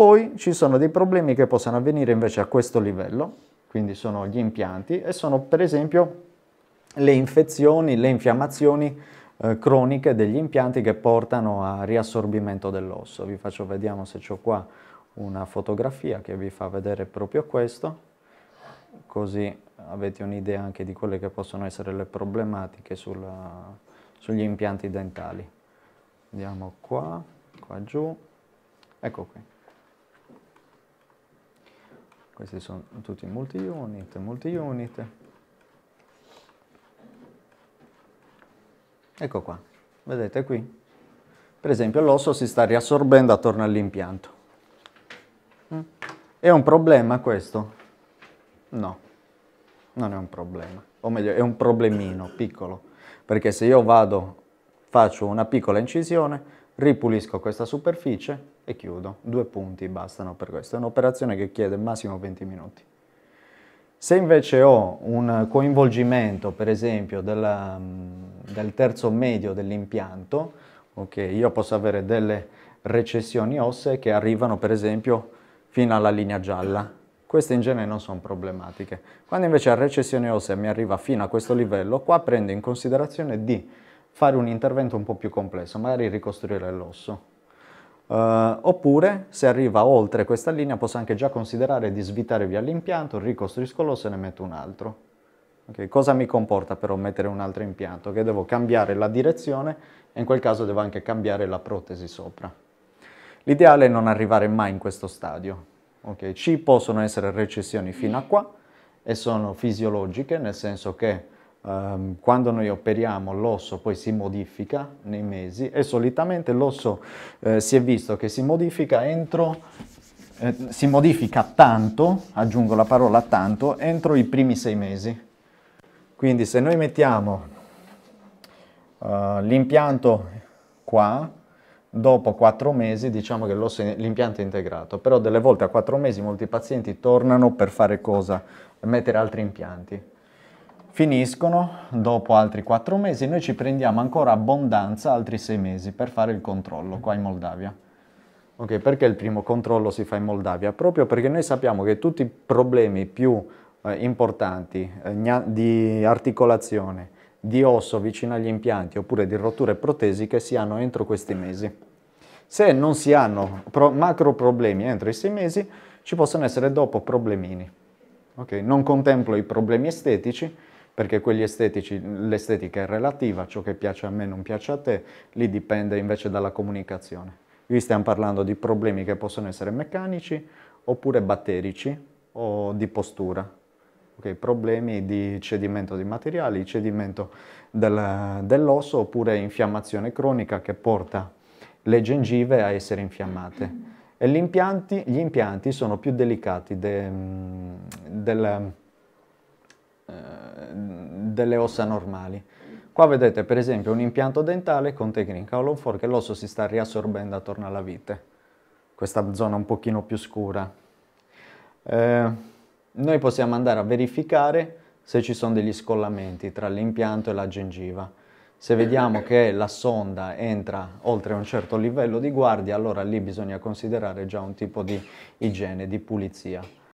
Poi ci sono dei problemi che possono avvenire invece a questo livello, quindi sono gli impianti e sono per esempio le infezioni, le infiammazioni eh, croniche degli impianti che portano a riassorbimento dell'osso. Vi faccio vedere se ho qua una fotografia che vi fa vedere proprio questo, così avete un'idea anche di quelle che possono essere le problematiche sulla, sugli impianti dentali. Andiamo qua, qua giù, ecco qui questi sono tutti multi-unit, multi-unit. Ecco qua, vedete qui. Per esempio l'osso si sta riassorbendo attorno all'impianto. Mm? È un problema questo? No, non è un problema. O meglio, è un problemino piccolo. Perché se io vado faccio una piccola incisione, ripulisco questa superficie e chiudo. Due punti bastano per questo, è un'operazione che chiede massimo 20 minuti. Se invece ho un coinvolgimento, per esempio, della, mm, del terzo medio dell'impianto, okay, io posso avere delle recessioni ossee che arrivano, per esempio, fino alla linea gialla. Queste in genere non sono problematiche. Quando invece la recessione ossea mi arriva fino a questo livello, qua prendo in considerazione di fare un intervento un po' più complesso, magari ricostruire l'osso. Uh, oppure se arriva oltre questa linea posso anche già considerare di svitare via l'impianto, ricostruisco l'osso e ne metto un altro. Okay, cosa mi comporta però mettere un altro impianto? Che devo cambiare la direzione e in quel caso devo anche cambiare la protesi sopra. L'ideale è non arrivare mai in questo stadio. Okay, ci possono essere recessioni fino a qua e sono fisiologiche, nel senso che um, quando noi operiamo l'osso poi si modifica nei mesi e solitamente l'osso eh, si è visto che si modifica entro eh, si modifica tanto, aggiungo la parola tanto, entro i primi sei mesi. Quindi se noi mettiamo uh, l'impianto qua, dopo quattro mesi diciamo che l'impianto è integrato, però delle volte a quattro mesi molti pazienti tornano per fare cosa? Mettere altri impianti finiscono, dopo altri 4 mesi noi ci prendiamo ancora abbondanza altri 6 mesi per fare il controllo qua in Moldavia. Ok, perché il primo controllo si fa in Moldavia? Proprio perché noi sappiamo che tutti i problemi più eh, importanti eh, di articolazione, di osso vicino agli impianti oppure di rotture protesiche si hanno entro questi mesi. Se non si hanno pro macro problemi entro i 6 mesi, ci possono essere dopo problemini. Okay? Non contemplo i problemi estetici, perché quegli estetici, l'estetica è relativa, ciò che piace a me non piace a te, lì dipende invece dalla comunicazione. Qui stiamo parlando di problemi che possono essere meccanici oppure batterici o di postura. Okay, problemi di cedimento di materiali, cedimento del, dell'osso oppure infiammazione cronica che porta le gengive a essere infiammate. E gli impianti, gli impianti sono più delicati de, del... Eh, delle ossa normali. Qua vedete per esempio un impianto dentale con Technic Hollow che l'osso si sta riassorbendo attorno alla vite, questa zona un pochino più scura. Eh, noi possiamo andare a verificare se ci sono degli scollamenti tra l'impianto e la gengiva. Se vediamo che la sonda entra oltre un certo livello di guardia, allora lì bisogna considerare già un tipo di igiene, di pulizia.